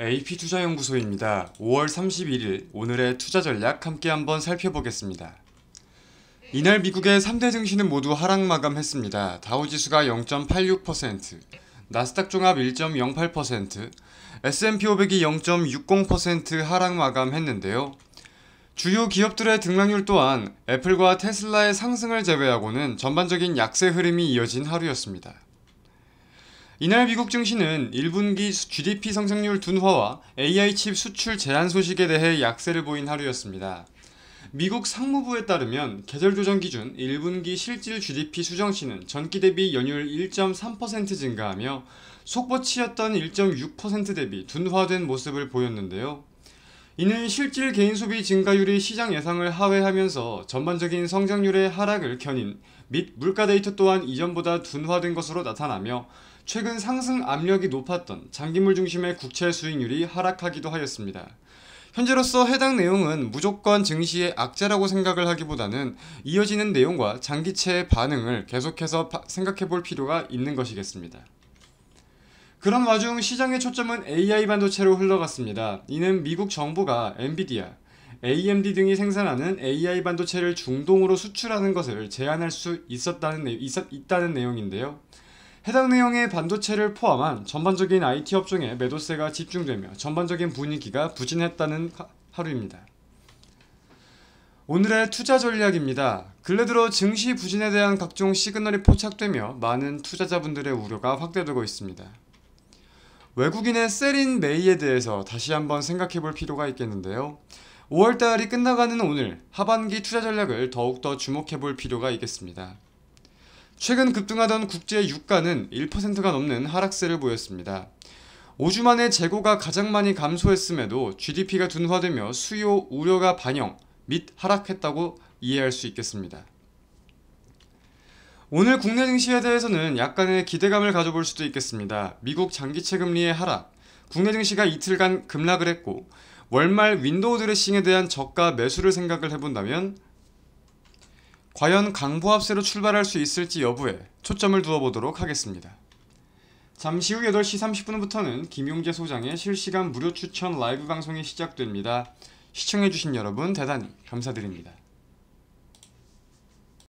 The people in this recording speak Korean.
AP투자연구소입니다. 5월 31일 오늘의 투자 전략 함께 한번 살펴보겠습니다. 이날 미국의 3대 증시는 모두 하락 마감했습니다. 다우지수가 0.86%, 나스닥 종합 1.08%, S&P 500이 0.60% 하락 마감했는데요. 주요 기업들의 등락률 또한 애플과 테슬라의 상승을 제외하고는 전반적인 약세 흐름이 이어진 하루였습니다. 이날 미국 증시는 1분기 GDP 성장률 둔화와 AI 칩 수출 제한 소식에 대해 약세를 보인 하루였습니다. 미국 상무부에 따르면 계절 조정 기준 1분기 실질 GDP 수정치는 전기 대비 연율 1.3% 증가하며 속보치였던 1.6% 대비 둔화된 모습을 보였는데요. 이는 실질 개인 소비 증가율이 시장 예상을 하회하면서 전반적인 성장률의 하락을 견인 및 물가 데이터 또한 이전보다 둔화된 것으로 나타나며 최근 상승 압력이 높았던 장기물 중심의 국채 수익률이 하락하기도 하였습니다. 현재로서 해당 내용은 무조건 증시의 악재라고 생각을 하기보다는 이어지는 내용과 장기채의 반응을 계속해서 생각해 볼 필요가 있는 것이겠습니다. 그런 와중 시장의 초점은 AI 반도체로 흘러갔습니다. 이는 미국 정부가 엔비디아, AMD 등이 생산하는 AI 반도체를 중동으로 수출하는 것을 제한할 수 있었다는, 있었, 있다는 내용인데요. 해당 내용의 반도체를 포함한 전반적인 IT 업종에 매도세가 집중되며 전반적인 분위기가 부진했다는 하루입니다. 오늘의 투자 전략입니다. 근래 들어 증시 부진에 대한 각종 시그널이 포착되며 많은 투자자분들의 우려가 확대되고 있습니다. 외국인의 세린 메이에 대해서 다시 한번 생각해 볼 필요가 있겠는데요. 5월달이 끝나가는 오늘 하반기 투자 전략을 더욱더 주목해 볼 필요가 있겠습니다. 최근 급등하던 국제 유가는 1%가 넘는 하락세를 보였습니다. 5주 만에 재고가 가장 많이 감소했음에도 GDP가 둔화되며 수요 우려가 반영 및 하락했다고 이해할 수 있겠습니다. 오늘 국내 증시에 대해서는 약간의 기대감을 가져볼 수도 있겠습니다. 미국 장기채 금리의 하락, 국내 증시가 이틀간 급락을 했고 월말 윈도우 드레싱에 대한 저가 매수를 생각을 해본다면 과연 강보합세로 출발할 수 있을지 여부에 초점을 두어보도록 하겠습니다. 잠시 후 8시 30분부터는 김용재 소장의 실시간 무료 추천 라이브 방송이 시작됩니다. 시청해주신 여러분 대단히 감사드립니다.